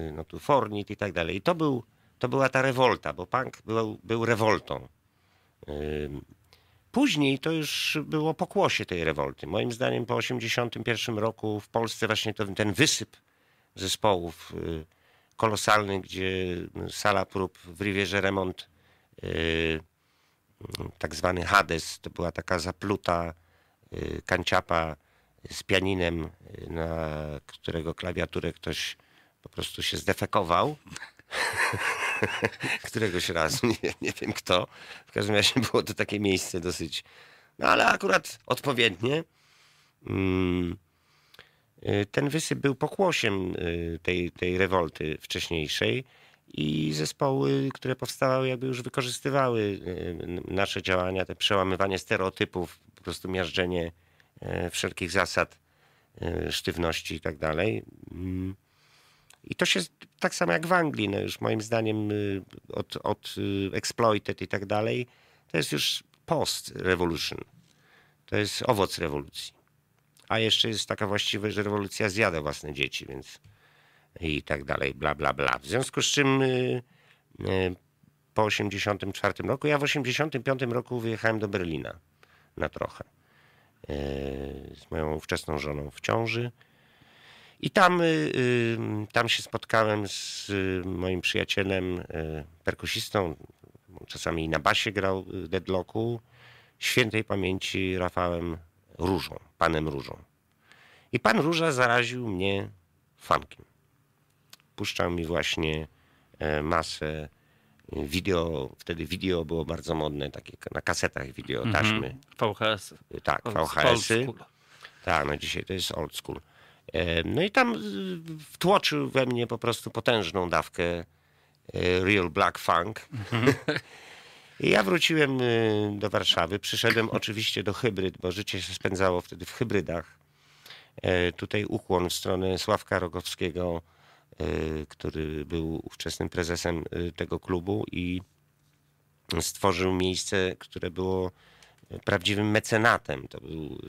Y, no tu Fornit i tak dalej. I to był to była ta rewolta, bo punk był, był rewoltą. Później to już było pokłosie tej rewolty. Moim zdaniem po 1981 roku w Polsce właśnie to, ten wysyp zespołów y, kolosalny, gdzie sala prób w Riwierze Remont, y, tak zwany Hades, to była taka zapluta y, kanciapa z pianinem, na którego klawiaturę ktoś po prostu się zdefekował. któregoś razu, nie, nie wiem kto. W każdym razie było to takie miejsce dosyć, no ale akurat odpowiednie. Mm, y, ten wysyp był pokłosiem y, tej, tej rewolty wcześniejszej i zespoły, które powstawały, jakby już wykorzystywały y, nasze działania, te przełamywanie stereotypów, po prostu miażdżenie e, wszelkich zasad e, sztywności i tak dalej. Mm. I to się tak samo jak w Anglii, no już moim zdaniem y, od, od y, exploited i tak dalej, to jest już post revolution. To jest owoc rewolucji. A jeszcze jest taka właściwość, że rewolucja zjada własne dzieci, więc i tak dalej, bla, bla, bla. W związku z czym y, po 84 roku, ja w 85 roku wyjechałem do Berlina na trochę z moją ówczesną żoną w ciąży. I tam, y, y, tam się spotkałem z y, moim przyjacielem, perkusistą, czasami na basie grał deadlocku, świętej pamięci Rafałem Różą, panem Różą. I pan Róża zaraził mnie funkiem. Puszczał mi właśnie e, masę wideo, wtedy wideo było bardzo modne, takie na kasetach wideo, mhm. taśmy. VHS. Tak, VHS-y. Tak, no dzisiaj to jest old school. No i tam y, wtłoczył we mnie po prostu potężną dawkę y, real black funk. Mhm. I ja wróciłem y, do Warszawy. Przyszedłem oczywiście do hybryd, bo życie się spędzało wtedy w hybrydach. E, tutaj ukłon w stronę Sławka Rogowskiego, e, który był ówczesnym prezesem e, tego klubu i stworzył miejsce, które było prawdziwym mecenatem. To był,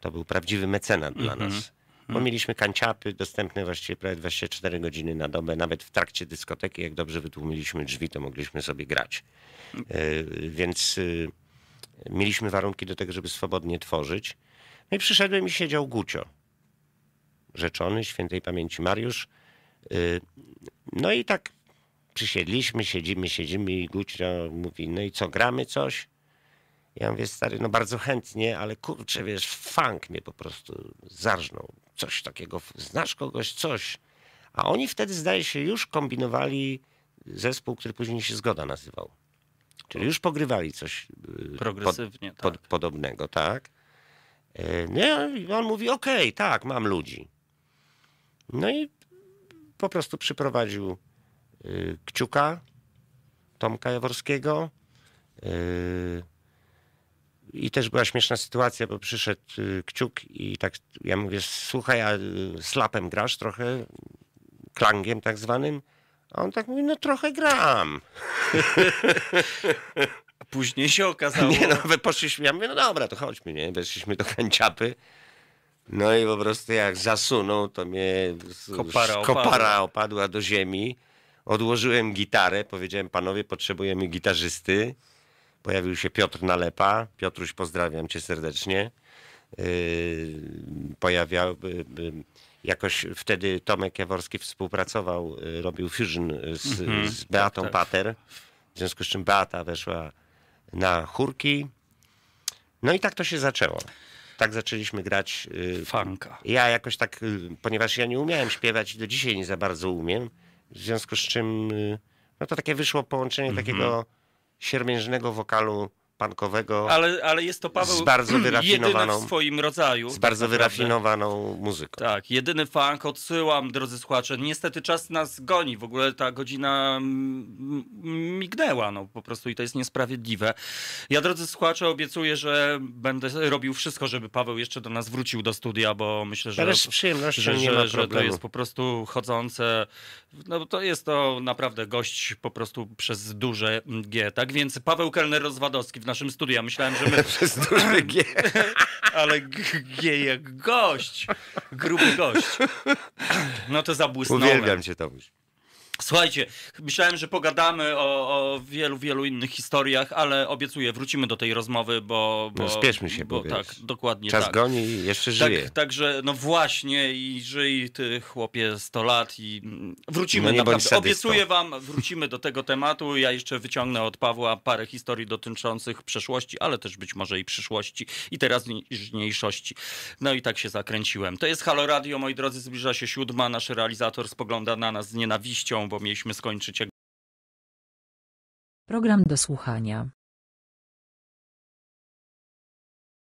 to był prawdziwy mecenat dla mhm. nas. Bo mieliśmy kanciapy dostępne właściwie prawie 24 godziny na dobę, nawet w trakcie dyskoteki, jak dobrze wytłumiliśmy drzwi, to mogliśmy sobie grać. E, więc e, mieliśmy warunki do tego, żeby swobodnie tworzyć. No i przyszedłem i siedział Gucio, rzeczony świętej pamięci Mariusz. E, no i tak przysiedliśmy, siedzimy, siedzimy i Gucio mówi, no i co, gramy coś? Ja mówię, stary, no bardzo chętnie, ale kurczę, wiesz, funk mnie po prostu zarżnął. Coś takiego, znasz kogoś, coś. A oni wtedy, zdaje się, już kombinowali zespół, który później się Zgoda nazywał. Czyli już pogrywali coś y, Progresywnie, pod, pod, tak. podobnego, tak? Y, nie, on mówi, okej, okay, tak, mam ludzi. No i po prostu przyprowadził y, Kciuka, Tomka Jaworskiego, i też była śmieszna sytuacja, bo przyszedł y, kciuk i tak ja mówię, słuchaj, a y, slapem grasz trochę, klangiem tak zwanym? A on tak mówi, no trochę gram. później się okazało. Nie, no my poszliśmy, ja mówię, no dobra, to chodźmy, nie? Weszliśmy do kanciapy. No i po prostu jak zasunął, to mnie kopara opadła. kopara opadła do ziemi. Odłożyłem gitarę, powiedziałem, panowie, potrzebujemy gitarzysty. Pojawił się Piotr Nalepa. Piotruś, pozdrawiam cię serdecznie. Y, Pojawiał, y, y, jakoś wtedy Tomek Jaworski współpracował, robił fusion z, mhm. z Beatą tak, tak. Pater, w związku z czym Beata weszła na chórki. No i tak to się zaczęło. Tak zaczęliśmy grać. Funka. Ja jakoś tak, ponieważ ja nie umiałem śpiewać i do dzisiaj nie za bardzo umiem, w związku z czym no to takie wyszło połączenie mhm. takiego siermiężnego wokalu pankowego. Ale, ale jest to Paweł z bardzo wyrafinowaną, w swoim rodzaju. Z bardzo tak wyrafinowaną muzyką. Tak, jedyny funk. Odsyłam, drodzy słuchacze. Niestety czas nas goni. W ogóle ta godzina mignęła no, po prostu i to jest niesprawiedliwe. Ja, drodzy słuchacze, obiecuję, że będę robił wszystko, żeby Paweł jeszcze do nas wrócił do studia, bo myślę, że, że, że, że, że to jest po prostu chodzące. No to jest to naprawdę gość po prostu przez duże G. Tak więc Paweł Kelner-Rozwadowski w naszym studiu. Ja myślałem, że my... Przez duży G. Ale G jak gość. Gruby gość. No to zabłysnąłem. Uwielbiam cię, Tomuś. Słuchajcie, myślałem, że pogadamy o, o, wielu, wielu innych historiach, ale obiecuję, wrócimy do tej rozmowy, bo. bo no, spieszmy się, bo tak, dokładnie. Czas tak. goni i jeszcze tak, żyje. Tak, także, no właśnie, i żyj ty, chłopie, 100 lat, i wrócimy no naprawdę. Obiecuję wam, wrócimy do tego tematu. Ja jeszcze wyciągnę od Pawła parę historii dotyczących przeszłości, ale też być może i przyszłości, i teraźniejszości. No i tak się zakręciłem. To jest Halo Radio, moi drodzy, zbliża się siódma. Nasz realizator spogląda na nas z nienawiścią bo mieliśmy skończyć. Program do słuchania.